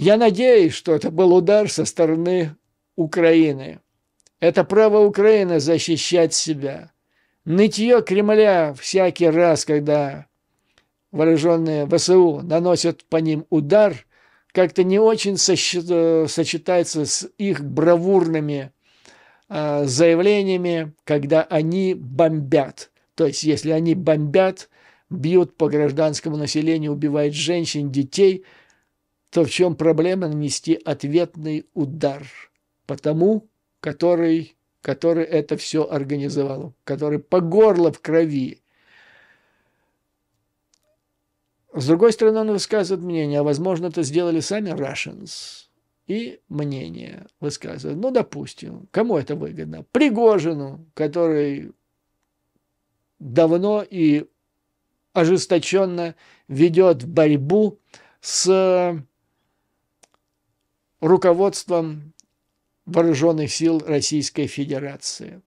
Я надеюсь, что это был удар со стороны Украины. Это право Украины защищать себя. Нытье Кремля всякий раз, когда вооруженные ВСУ наносят по ним удар, как-то не очень сочетается с их бравурными э, заявлениями, когда они бомбят. То есть, если они бомбят, бьют по гражданскому населению, убивают женщин, детей – то в чем проблема нанести ответный удар по тому, который, который это все организовал, который по горло в крови. С другой стороны, он высказывает мнение, а возможно, это сделали сами Russians. И мнение высказывает. Ну, допустим, кому это выгодно? Пригожину, который давно и ожесточенно ведет борьбу с руководством Вооруженных сил Российской Федерации.